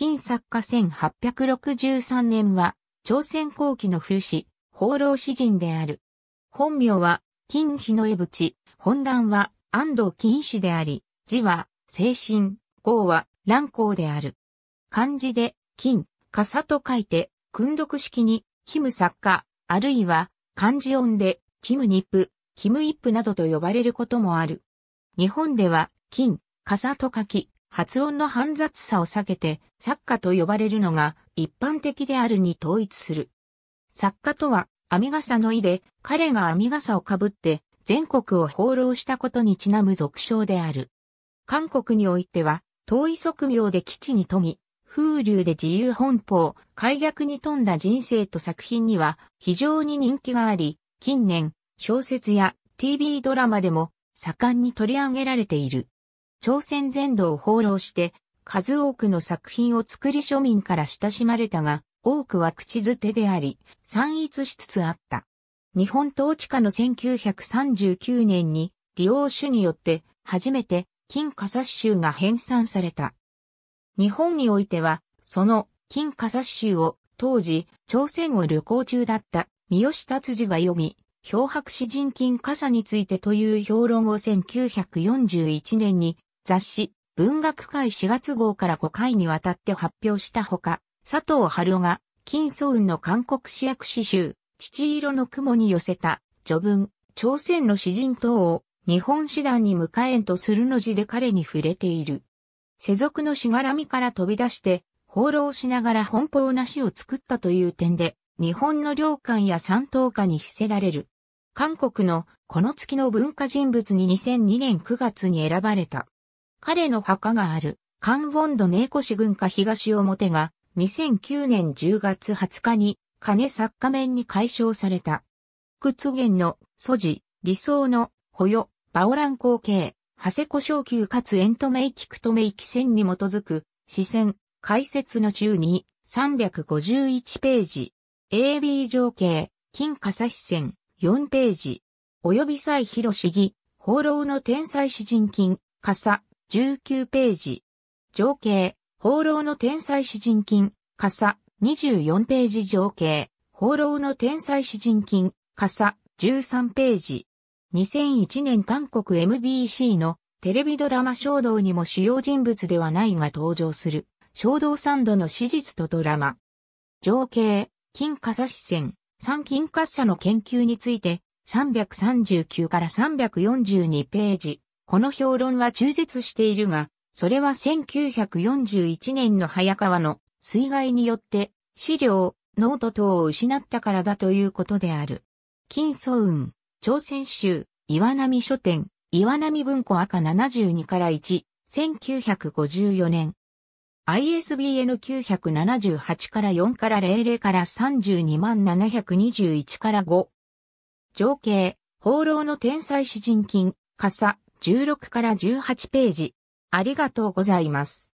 金作家1863年は、朝鮮後期の風刺、放浪詩人である。本名は、金日の江淵、本段は、安藤金氏であり、字は、精神、号は、乱行である。漢字で、金、傘と書いて、訓読式に、キム作家、あるいは、漢字音で、キムニップ、キムイップなどと呼ばれることもある。日本では、金、笠と書き、発音の煩雑さを避けて作家と呼ばれるのが一般的であるに統一する。作家とは編み笠の意で彼が編み笠をかぶって全国を放浪したことにちなむ俗称である。韓国においては遠い側名で基地に富み、風流で自由奔放、開逆に富んだ人生と作品には非常に人気があり、近年小説や TV ドラマでも盛んに取り上げられている。朝鮮全土を放浪して、数多くの作品を作り庶民から親しまれたが、多くは口づてであり、散逸しつつあった。日本統治下の1939年に、利用主によって、初めて、金笠州集が編纂された。日本においては、その金笠州集を、当時、朝鮮を旅行中だった三好達治が読み、漂白詩人金傘についてという評論を1941年に雑誌、文学界4月号から5回にわたって発表したほか、佐藤春夫が、金総雲の韓国市役詩集、父色の雲に寄せた、序文、朝鮮の詩人等を、日本詩団に迎えんとするの字で彼に触れている。世俗のしがらみから飛び出して、放浪しながら奔放な詩を作ったという点で、日本の領館や山東下に伏せられる。韓国のこの月の文化人物に2002年9月に選ばれた。彼の墓がある、カンウォンドネイコ市軍下東表が、2009年10月20日に、金作家面に解消された。屈原の、素地、理想の、保養、バオラン光景、長谷古小級かつエントメイキクトメイキ線に基づく、視線、解説の中に、351ページ、AB 情景、金笠視線、4ページ、及び際広市議、放浪の天才詩人金、笠、19ページ。情景、放浪の天才詩人金、傘、24ページ情景、放浪の天才詩人金、傘、13ページ。2001年韓国 MBC のテレビドラマ衝動にも主要人物ではないが登場する、衝動サンドの史実とドラマ。情景、金傘視線、三金滑車の研究について、339から342ページ。この評論は中絶しているが、それは1941年の早川の水害によって資料、ノート等を失ったからだということである。金総雲、朝鮮州、岩波書店、岩波文庫赤72から1、1954年。ISBN 978から4から00から32万721から5。情景、放浪の天才詩人金、傘、16から18ページ。ありがとうございます。